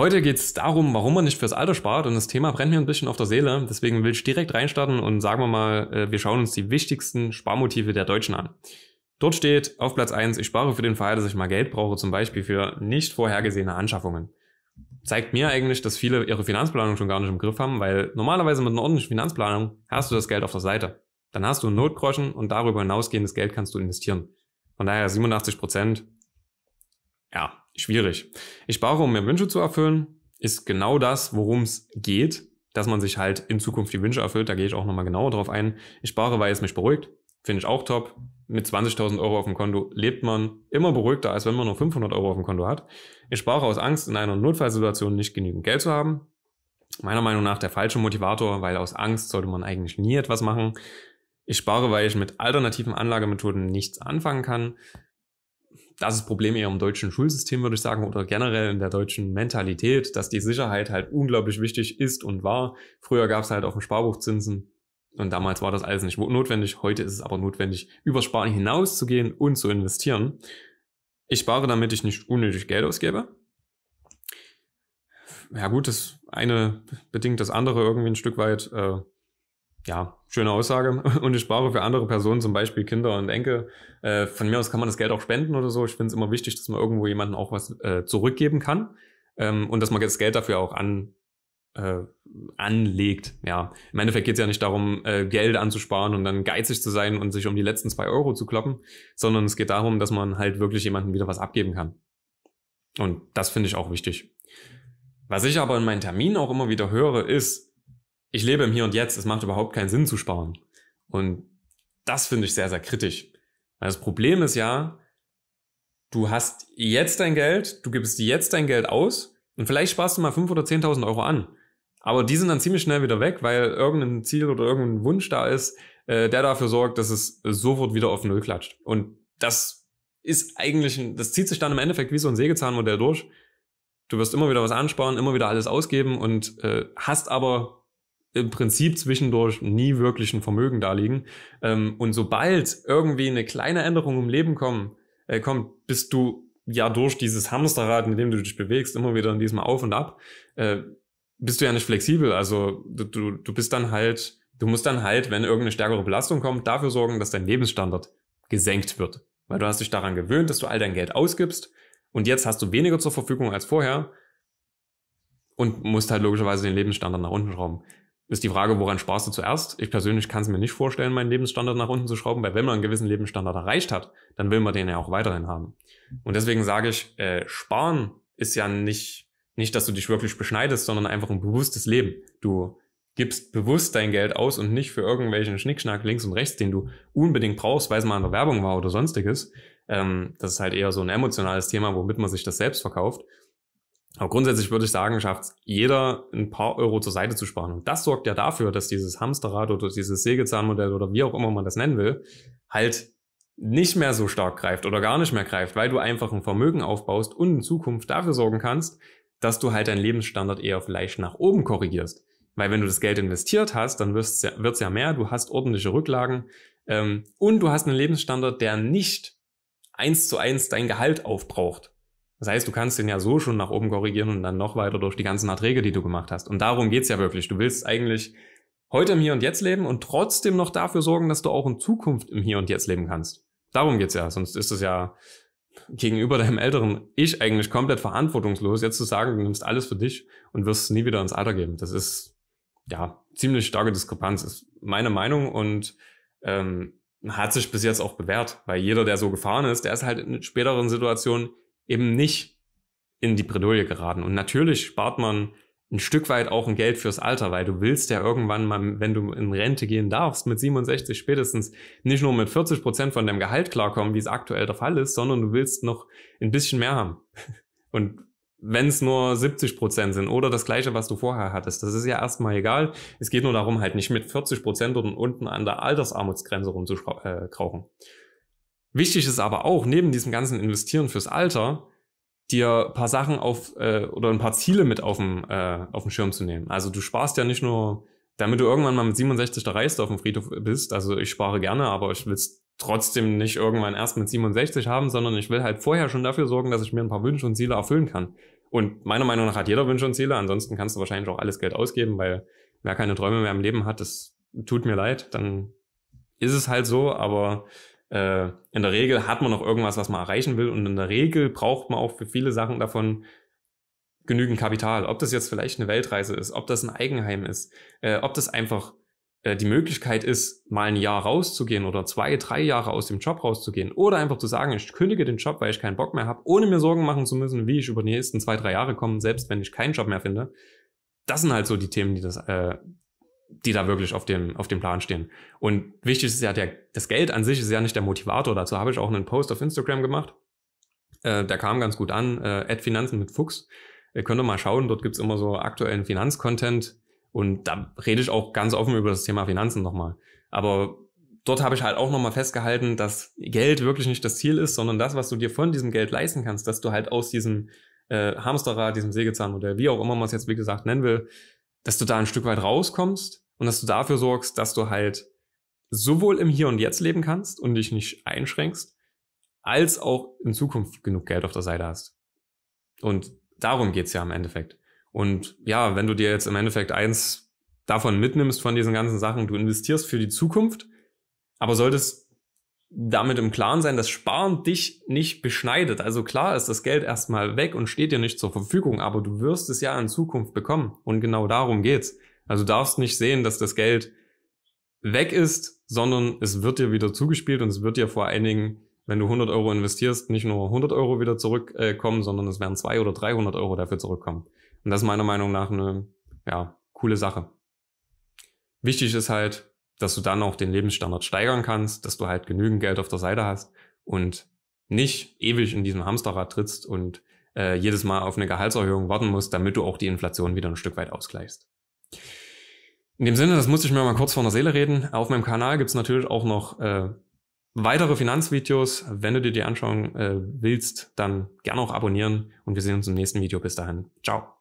Heute geht es darum, warum man nicht fürs Alter spart und das Thema brennt mir ein bisschen auf der Seele. Deswegen will ich direkt reinstarten und sagen wir mal, äh, wir schauen uns die wichtigsten Sparmotive der Deutschen an. Dort steht auf Platz 1, ich spare für den Fall, dass ich mal Geld brauche, zum Beispiel für nicht vorhergesehene Anschaffungen. Zeigt mir eigentlich, dass viele ihre Finanzplanung schon gar nicht im Griff haben, weil normalerweise mit einer ordentlichen Finanzplanung hast du das Geld auf der Seite. Dann hast du ein Notgroschen und darüber hinausgehendes Geld kannst du investieren. Von daher 87 Prozent. Ja, schwierig. Ich brauche, um mir Wünsche zu erfüllen, ist genau das, worum es geht, dass man sich halt in Zukunft die Wünsche erfüllt. Da gehe ich auch nochmal genauer drauf ein. Ich spare, weil es mich beruhigt. Finde ich auch top. Mit 20.000 Euro auf dem Konto lebt man immer beruhigter, als wenn man nur 500 Euro auf dem Konto hat. Ich spare aus Angst, in einer Notfallsituation nicht genügend Geld zu haben. Meiner Meinung nach der falsche Motivator, weil aus Angst sollte man eigentlich nie etwas machen. Ich spare, weil ich mit alternativen Anlagemethoden nichts anfangen kann das ist Problem eher im deutschen Schulsystem, würde ich sagen, oder generell in der deutschen Mentalität, dass die Sicherheit halt unglaublich wichtig ist und war. Früher gab es halt auch dem Sparbuch und damals war das alles nicht notwendig. Heute ist es aber notwendig, über Sparen hinauszugehen und zu investieren. Ich spare, damit ich nicht unnötig Geld ausgebe. Ja gut, das eine bedingt das andere irgendwie ein Stück weit. Äh, ja, schöne Aussage und ich spare für andere Personen, zum Beispiel Kinder und Enkel. Äh, von mir aus kann man das Geld auch spenden oder so. Ich finde es immer wichtig, dass man irgendwo jemandem auch was äh, zurückgeben kann ähm, und dass man das Geld dafür auch an, äh, anlegt. Ja, im Endeffekt geht es ja nicht darum, äh, Geld anzusparen und dann geizig zu sein und sich um die letzten zwei Euro zu kloppen, sondern es geht darum, dass man halt wirklich jemandem wieder was abgeben kann. Und das finde ich auch wichtig. Was ich aber in meinen Terminen auch immer wieder höre, ist, ich lebe im Hier und Jetzt, es macht überhaupt keinen Sinn zu sparen. Und das finde ich sehr, sehr kritisch. Weil das Problem ist ja, du hast jetzt dein Geld, du gibst jetzt dein Geld aus und vielleicht sparst du mal 5.000 oder 10.000 Euro an. Aber die sind dann ziemlich schnell wieder weg, weil irgendein Ziel oder irgendein Wunsch da ist, äh, der dafür sorgt, dass es sofort wieder auf Null klatscht. Und das ist eigentlich, ein, das zieht sich dann im Endeffekt wie so ein Sägezahnmodell durch. Du wirst immer wieder was ansparen, immer wieder alles ausgeben und äh, hast aber im Prinzip zwischendurch nie wirklich ein Vermögen darlegen. Ähm, und sobald irgendwie eine kleine Änderung im Leben kommen, äh, kommt, bist du ja durch dieses Hamsterrad, mit dem du dich bewegst, immer wieder in diesem Auf und Ab, äh, bist du ja nicht flexibel. Also du, du bist dann halt, du musst dann halt, wenn irgendeine stärkere Belastung kommt, dafür sorgen, dass dein Lebensstandard gesenkt wird. Weil du hast dich daran gewöhnt, dass du all dein Geld ausgibst und jetzt hast du weniger zur Verfügung als vorher und musst halt logischerweise den Lebensstandard nach unten schrauben ist die Frage, woran sparst du zuerst? Ich persönlich kann es mir nicht vorstellen, meinen Lebensstandard nach unten zu schrauben, weil wenn man einen gewissen Lebensstandard erreicht hat, dann will man den ja auch weiterhin haben. Und deswegen sage ich, äh, sparen ist ja nicht, nicht, dass du dich wirklich beschneidest, sondern einfach ein bewusstes Leben. Du gibst bewusst dein Geld aus und nicht für irgendwelchen Schnickschnack links und rechts, den du unbedingt brauchst, weil es mal in der Werbung war oder sonstiges. Ähm, das ist halt eher so ein emotionales Thema, womit man sich das selbst verkauft. Aber grundsätzlich würde ich sagen, schafft jeder, ein paar Euro zur Seite zu sparen. Und das sorgt ja dafür, dass dieses Hamsterrad oder dieses Sägezahnmodell oder wie auch immer man das nennen will, halt nicht mehr so stark greift oder gar nicht mehr greift, weil du einfach ein Vermögen aufbaust und in Zukunft dafür sorgen kannst, dass du halt deinen Lebensstandard eher vielleicht nach oben korrigierst. Weil wenn du das Geld investiert hast, dann wird's ja, ja mehr, du hast ordentliche Rücklagen ähm, und du hast einen Lebensstandard, der nicht eins zu eins dein Gehalt aufbraucht. Das heißt, du kannst den ja so schon nach oben korrigieren und dann noch weiter durch die ganzen Erträge, die du gemacht hast. Und darum geht's ja wirklich. Du willst eigentlich heute im Hier und Jetzt leben und trotzdem noch dafür sorgen, dass du auch in Zukunft im Hier und Jetzt leben kannst. Darum geht's ja. Sonst ist es ja gegenüber deinem älteren Ich eigentlich komplett verantwortungslos, jetzt zu sagen, du nimmst alles für dich und wirst es nie wieder ins Alter geben. Das ist ja ziemlich starke Diskrepanz, ist meine Meinung und ähm, hat sich bis jetzt auch bewährt, weil jeder, der so gefahren ist, der ist halt in späteren Situationen eben nicht in die Bredouille geraten. Und natürlich spart man ein Stück weit auch ein Geld fürs Alter, weil du willst ja irgendwann mal, wenn du in Rente gehen darfst, mit 67 spätestens nicht nur mit 40 Prozent von deinem Gehalt klarkommen, wie es aktuell der Fall ist, sondern du willst noch ein bisschen mehr haben. Und wenn es nur 70 Prozent sind oder das gleiche, was du vorher hattest, das ist ja erstmal egal. Es geht nur darum, halt nicht mit 40 Prozent unten an der Altersarmutsgrenze rumzukrauchen. Äh, Wichtig ist aber auch, neben diesem ganzen Investieren fürs Alter, dir ein paar Sachen auf äh, oder ein paar Ziele mit auf dem, äh, auf dem Schirm zu nehmen. Also du sparst ja nicht nur, damit du irgendwann mal mit 67 der Reichste auf dem Friedhof bist. Also ich spare gerne, aber ich will es trotzdem nicht irgendwann erst mit 67 haben, sondern ich will halt vorher schon dafür sorgen, dass ich mir ein paar Wünsche und Ziele erfüllen kann. Und meiner Meinung nach hat jeder Wünsche und Ziele. Ansonsten kannst du wahrscheinlich auch alles Geld ausgeben, weil wer keine Träume mehr im Leben hat, das tut mir leid. Dann ist es halt so, aber äh, in der Regel hat man noch irgendwas, was man erreichen will und in der Regel braucht man auch für viele Sachen davon genügend Kapital. Ob das jetzt vielleicht eine Weltreise ist, ob das ein Eigenheim ist, äh, ob das einfach äh, die Möglichkeit ist, mal ein Jahr rauszugehen oder zwei, drei Jahre aus dem Job rauszugehen oder einfach zu sagen, ich kündige den Job, weil ich keinen Bock mehr habe, ohne mir Sorgen machen zu müssen, wie ich über die nächsten zwei, drei Jahre komme, selbst wenn ich keinen Job mehr finde. Das sind halt so die Themen, die das, äh, die da wirklich auf dem, auf dem Plan stehen. Und wichtig ist ja, der, das Geld an sich ist ja nicht der Motivator. Dazu habe ich auch einen Post auf Instagram gemacht. Äh, der kam ganz gut an. Äh, Finanzen mit Fuchs. Äh, ihr könnt mal schauen, dort gibt's immer so aktuellen Finanzcontent. Und da rede ich auch ganz offen über das Thema Finanzen nochmal. Aber dort habe ich halt auch nochmal festgehalten, dass Geld wirklich nicht das Ziel ist, sondern das, was du dir von diesem Geld leisten kannst, dass du halt aus diesem äh, Hamsterrad, diesem Sägezahnmodell, wie auch immer man es jetzt wie gesagt nennen will, dass du da ein Stück weit rauskommst und dass du dafür sorgst, dass du halt sowohl im Hier und Jetzt leben kannst und dich nicht einschränkst, als auch in Zukunft genug Geld auf der Seite hast. Und darum geht es ja im Endeffekt. Und ja, wenn du dir jetzt im Endeffekt eins davon mitnimmst, von diesen ganzen Sachen, du investierst für die Zukunft, aber solltest damit im Klaren sein, dass Sparen dich nicht beschneidet. Also klar ist das Geld erstmal weg und steht dir nicht zur Verfügung, aber du wirst es ja in Zukunft bekommen. Und genau darum geht's. Also du darfst nicht sehen, dass das Geld weg ist, sondern es wird dir wieder zugespielt und es wird dir vor allen Dingen, wenn du 100 Euro investierst, nicht nur 100 Euro wieder zurückkommen, äh, sondern es werden 200 oder 300 Euro dafür zurückkommen. Und das ist meiner Meinung nach eine ja, coole Sache. Wichtig ist halt, dass du dann auch den Lebensstandard steigern kannst, dass du halt genügend Geld auf der Seite hast und nicht ewig in diesem Hamsterrad trittst und äh, jedes Mal auf eine Gehaltserhöhung warten musst, damit du auch die Inflation wieder ein Stück weit ausgleichst. In dem Sinne, das musste ich mir mal kurz von der Seele reden. Auf meinem Kanal gibt's natürlich auch noch äh, weitere Finanzvideos. Wenn du dir die anschauen äh, willst, dann gerne auch abonnieren und wir sehen uns im nächsten Video. Bis dahin. Ciao.